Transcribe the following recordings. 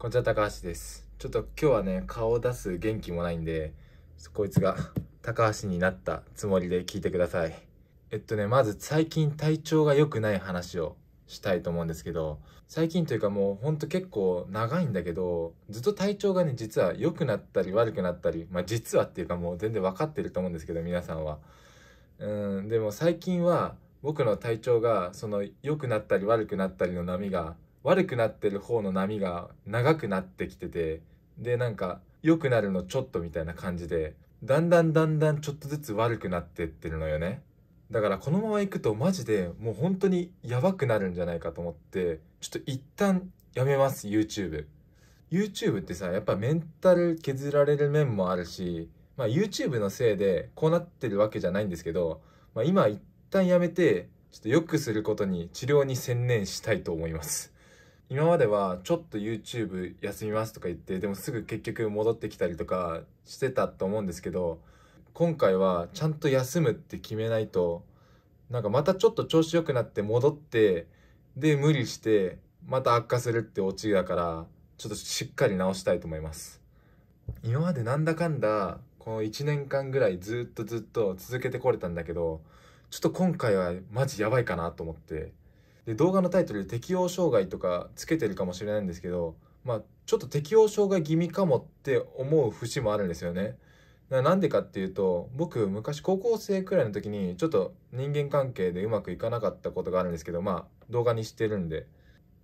こんにちは、高橋です。ちょっと今日はね、顔を出す元気もないんで、こいつが高橋になったつもりで聞いてください。えっとね、まず最近体調が良くない話をしたいと思うんですけど、最近というかもうほんと結構長いんだけど、ずっと体調がね、実は良くなったり悪くなったり、まあ実はっていうかもう全然分かってると思うんですけど、皆さんは。うん、でも最近は僕の体調がその良くなったり悪くなったりの波が悪くなってる方の波が長くなってきててでなんか良くなるのちょっとみたいな感じでだんだんだんだんちょっとずつ悪くなってってるのよねだからこのまま行くとマジでもう本当にやばくなるんじゃないかと思ってちょっと一旦やめます YouTube YouTube ってさやっぱメンタル削られる面もあるし、まあ、YouTube のせいでこうなってるわけじゃないんですけど、まあ、今一旦やめてちょっと良くすることに治療に専念したいと思います今まではちょっと YouTube 休みますとか言ってでもすぐ結局戻ってきたりとかしてたと思うんですけど今回はちゃんと休むって決めないとなんかまたちょっと調子良くなって戻ってで無理してまた悪化するってオチだからちょっとしっかり直したいと思います今までなんだかんだこの1年間ぐらいずっとずっと続けてこれたんだけどちょっと今回はマジやばいかなと思ってで動画のタイトルで適応障害とかつけてるかもしれないんですけどまあちょっと適応障害気味かもって思う節もあるんですよね。なんでかっていうと僕昔高校生くらいの時にちょっと人間関係でうまくいかなかったことがあるんですけどまあ動画にしてるんで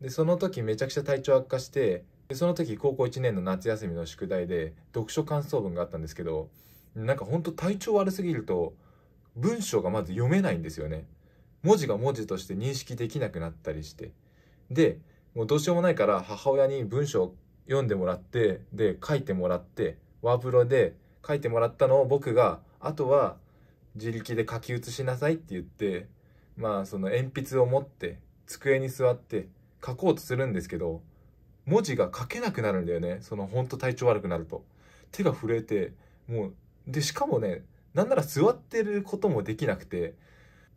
でその時めちゃくちゃ体調悪化してでその時高校1年の夏休みの宿題で読書感想文があったんですけどなんかほんと体調悪すぎると文章がまず読めないんですよね。文字が文字として認識できなくなったりして。で、もうどうしようもないから母親に文章を読んでもらって、で、書いてもらって、ワープロで書いてもらったのを僕が、あとは自力で書き写しなさいって言って、まあその鉛筆を持って、机に座って書こうとするんですけど、文字が書けなくなるんだよね。そのほんと体調悪くなると。手が震えて、もう、で、しかもね、なんなら座ってることもできなくて、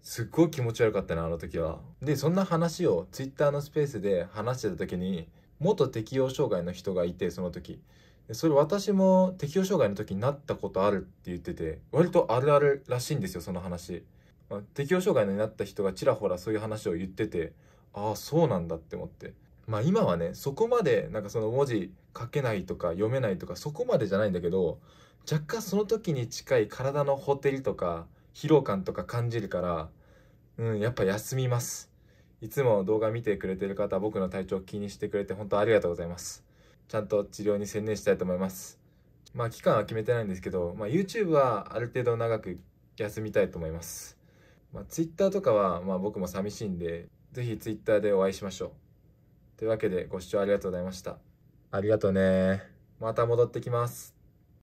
すっごい気持ち悪かったな、あの時は。で、そんな話を Twitter のスペースで話してた時に、元適応障害の人がいて、その時。それ私も適応障害の時になったことあるって言ってて、割とあるあるらしいんですよ、その話。まあ、適応障害になった人がちらほらそういう話を言ってて、ああ、そうなんだって思って。まあ今はね、そこまでなんかその文字書けないとか読めないとかそこまでじゃないんだけど、若干その時に近い体のほてりとか、疲労感とか感じるから、うん、やっぱ休みます。いつも動画見てくれてる方、僕の体調気にしてくれて本当ありがとうございます。ちゃんと治療に専念したいと思います。まあ期間は決めてないんですけど、まあ YouTube はある程度長く休みたいと思います。まあ Twitter とかはまあ僕も寂しいんで、ぜひ Twitter でお会いしましょう。というわけでご視聴ありがとうございました。ありがとうね。また戻ってきます。